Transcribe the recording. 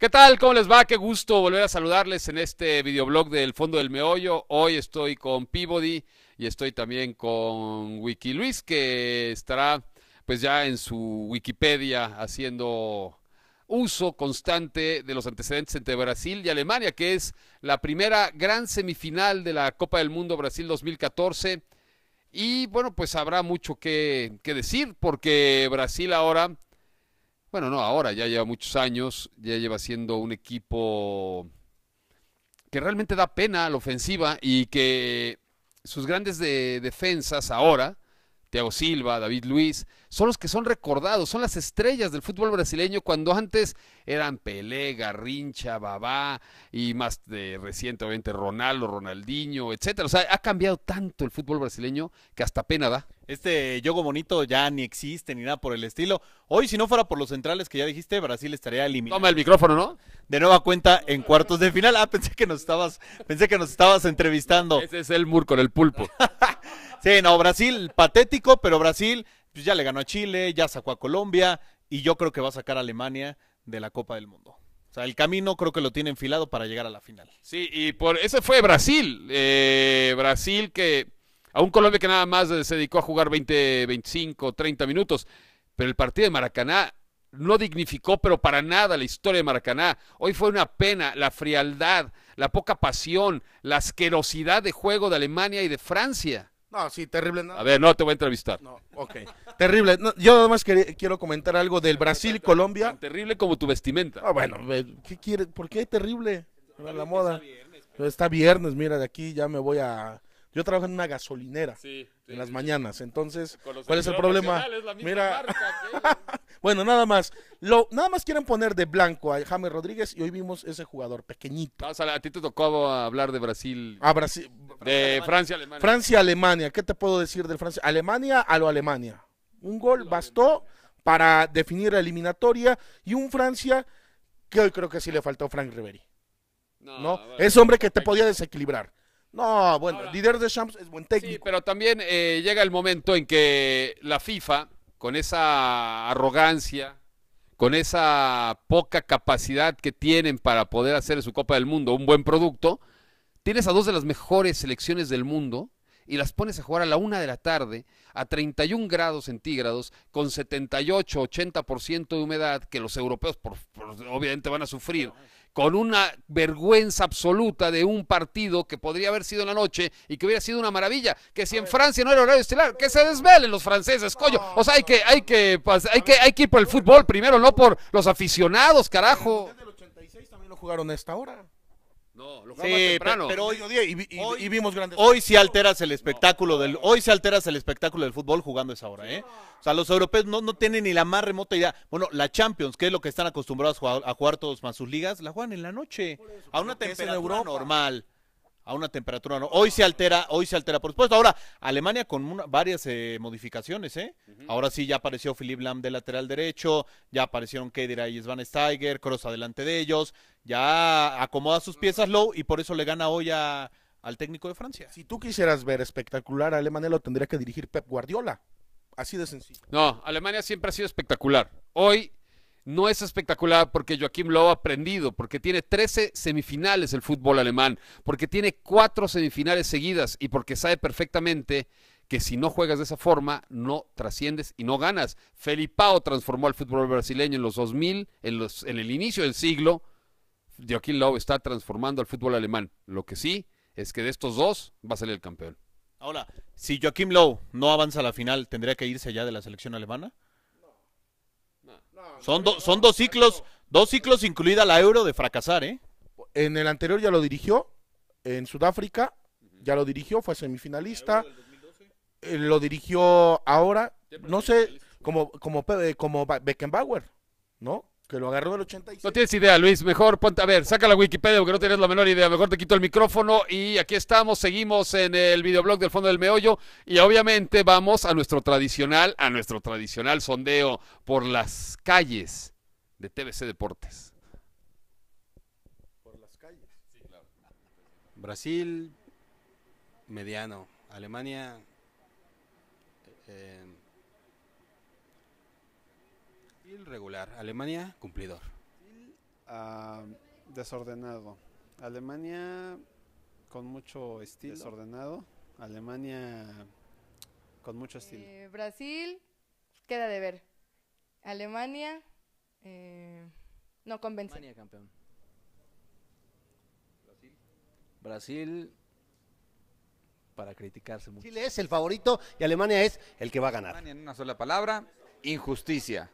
¿Qué tal? ¿Cómo les va? Qué gusto volver a saludarles en este videoblog del Fondo del Meollo. Hoy estoy con Peabody y estoy también con Luis, que estará pues ya en su Wikipedia haciendo uso constante de los antecedentes entre Brasil y Alemania, que es la primera gran semifinal de la Copa del Mundo Brasil 2014. Y bueno, pues habrá mucho que, que decir, porque Brasil ahora bueno, no ahora, ya lleva muchos años, ya lleva siendo un equipo que realmente da pena a la ofensiva y que sus grandes defensas ahora, Thiago Silva, David Luis, son los que son recordados, son las estrellas del fútbol brasileño cuando antes eran Pelé, Garrincha, Babá y más de Ronaldo, Ronaldinho, etcétera. O sea, ha cambiado tanto el fútbol brasileño que hasta pena da. Este Yogo Bonito ya ni existe ni nada por el estilo. Hoy, si no fuera por los centrales que ya dijiste, Brasil estaría eliminado. Toma el micrófono, ¿no? De nueva cuenta en cuartos de final. Ah, pensé que nos estabas, pensé que nos estabas entrevistando. Ese es el mur con el pulpo. sí, no, Brasil, patético, pero Brasil pues, ya le ganó a Chile, ya sacó a Colombia y yo creo que va a sacar a Alemania de la Copa del Mundo. O sea, el camino creo que lo tiene enfilado para llegar a la final. Sí, y por ese fue Brasil. Eh, Brasil que a un Colombia que nada más se dedicó a jugar 20, 25, 30 minutos. Pero el partido de Maracaná no dignificó, pero para nada, la historia de Maracaná. Hoy fue una pena la frialdad, la poca pasión, la asquerosidad de juego de Alemania y de Francia. No, sí, terrible. No. A ver, no te voy a entrevistar. No, ok. terrible. yo nada más quiero comentar algo del Brasil-Colombia. Terrible como tu vestimenta. Ah, bueno, ¿qué quiere? ¿por qué terrible? La moda. Está viernes, pues. está viernes, mira, de aquí ya me voy a yo trabajo en una gasolinera en las mañanas. Entonces, ¿cuál es el problema? Mira, bueno, nada más. Lo, nada más quieren poner de blanco a James Rodríguez y hoy vimos ese jugador pequeñito. Ah, a ti te tocó hablar de Brasil. Brasil. De Francia, Alemania. Francia, Alemania. ¿Qué te puedo decir del Francia? Alemania a lo Alemania. Un gol bastó para definir la eliminatoria y un Francia que hoy creo que sí le faltó Frank Riveri. No, es hombre que te podía desequilibrar. No, bueno, líder de Deschamps es buen técnico. pero también eh, llega el momento en que la FIFA, con esa arrogancia, con esa poca capacidad que tienen para poder hacer su Copa del Mundo un buen producto, tienes a dos de las mejores selecciones del mundo y las pones a jugar a la una de la tarde a 31 grados centígrados con 78, 80% de humedad que los europeos obviamente van a sufrir con una vergüenza absoluta de un partido que podría haber sido en la noche y que hubiera sido una maravilla, que si en Francia no era horario estelar, que se desvelen los franceses, coño. O sea, hay que, hay que, pues, hay que, hay que ir por el fútbol primero, no por los aficionados, carajo. El 86 también lo jugaron a esta hora. No, lo sí, Pero, hoy, y, vimos grandes. Hoy sí alteras el espectáculo del, hoy sí alteras el espectáculo del fútbol jugando esa hora, ¿eh? O sea, los europeos no, no tienen ni la más remota idea. Bueno, la Champions, que es lo que están acostumbrados a jugar, a jugar todos más sus ligas, la juegan en la noche, a una temperatura normal a una temperatura no. Hoy se altera, hoy se altera, por supuesto. Ahora, Alemania con varias eh, modificaciones, ¿eh? Ahora sí ya apareció Philippe Lam de lateral derecho, ya aparecieron Kedira y Svan Steiger, Cross adelante de ellos, ya acomoda sus piezas Low y por eso le gana hoy a, al técnico de Francia. Si tú quisieras ver espectacular a Alemania, lo tendría que dirigir Pep Guardiola. Así de sencillo. No, Alemania siempre ha sido espectacular. Hoy no es espectacular porque Joaquim lo ha aprendido, porque tiene 13 semifinales el fútbol alemán, porque tiene cuatro semifinales seguidas y porque sabe perfectamente que si no juegas de esa forma, no trasciendes y no ganas. Pau transformó al fútbol brasileño en los 2000, en, los, en el inicio del siglo. Joaquín Lowe está transformando al fútbol alemán. Lo que sí es que de estos dos va a salir el campeón. Ahora, si Joaquín Lowe no avanza a la final, ¿tendría que irse ya de la selección alemana? son, son dos ciclos, dos ciclos incluida la Euro de fracasar, ¿eh? En el anterior ya lo dirigió, en Sudáfrica ya lo dirigió, fue semifinalista. Eh, lo dirigió ahora, no sé, como, como, eh, como Beckenbauer, ¿no? que lo agarró el 86. No tienes idea, Luis. Mejor ponte, a ver, saca la Wikipedia porque no tienes la menor idea. Mejor te quito el micrófono y aquí estamos, seguimos en el videoblog del fondo del meollo y obviamente vamos a nuestro tradicional, a nuestro tradicional sondeo por las calles de TBC Deportes. Por las calles. Sí, claro. Brasil mediano, Alemania eh, regular, Alemania cumplidor. Ah, desordenado. Alemania con mucho estilo. Desordenado. Alemania con mucho eh, estilo. Brasil queda de ver. Alemania eh, no convence. campeón. Brasil. para criticarse mucho. Chile es el favorito y Alemania es el que va a ganar. en una sola palabra, injusticia.